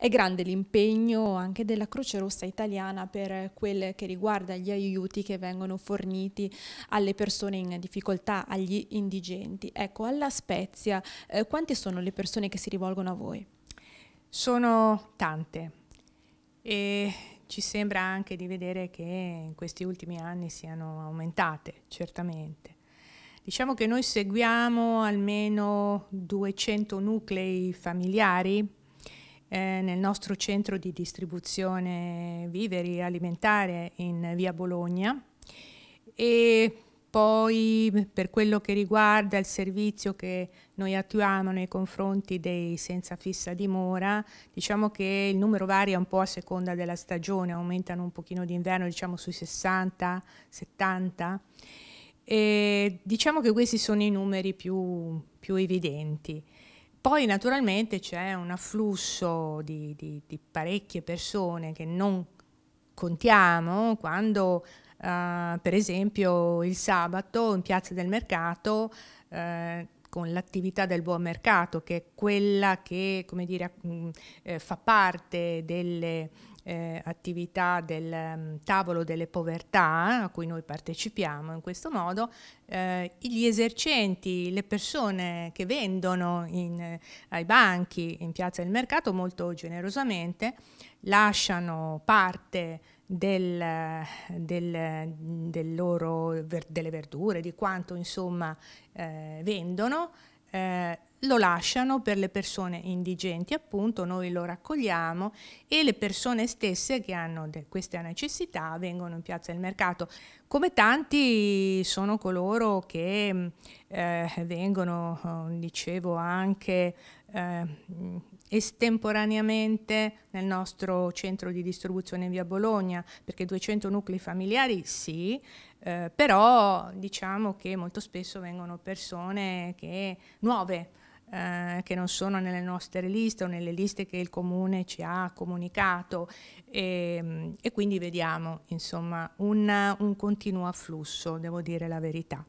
È grande l'impegno anche della Croce Rossa italiana per quel che riguarda gli aiuti che vengono forniti alle persone in difficoltà, agli indigenti. Ecco, alla Spezia, eh, quante sono le persone che si rivolgono a voi? Sono tante e ci sembra anche di vedere che in questi ultimi anni siano aumentate, certamente. Diciamo che noi seguiamo almeno 200 nuclei familiari eh, nel nostro centro di distribuzione viveri alimentare in via Bologna e poi per quello che riguarda il servizio che noi attuiamo nei confronti dei senza fissa dimora, diciamo che il numero varia un po' a seconda della stagione, aumentano un pochino d'inverno, diciamo sui 60, 70. E diciamo che questi sono i numeri più, più evidenti. Poi naturalmente c'è un afflusso di, di, di, parecchie persone che non contiamo quando eh, per esempio il sabato in piazza del mercato eh, con l'attività del buon mercato, che è quella che come dire, mm, eh, fa parte delle eh, attività del um, tavolo delle povertà a cui noi partecipiamo in questo modo, eh, gli esercenti, le persone che vendono in, eh, ai banchi in piazza del mercato molto generosamente lasciano parte del, del, del loro, delle verdure, di quanto insomma eh, vendono, eh, lo lasciano per le persone indigenti, appunto noi lo raccogliamo e le persone stesse che hanno questa necessità vengono in piazza del mercato. Come tanti sono coloro che mm, eh, vengono, eh, dicevo, anche eh, estemporaneamente nel nostro centro di distribuzione in via Bologna, perché 200 nuclei familiari sì, eh, però diciamo che molto spesso vengono persone che, nuove, eh, che non sono nelle nostre liste o nelle liste che il comune ci ha comunicato e, ehm, e quindi vediamo insomma un, un continuo afflusso, devo dire la verità.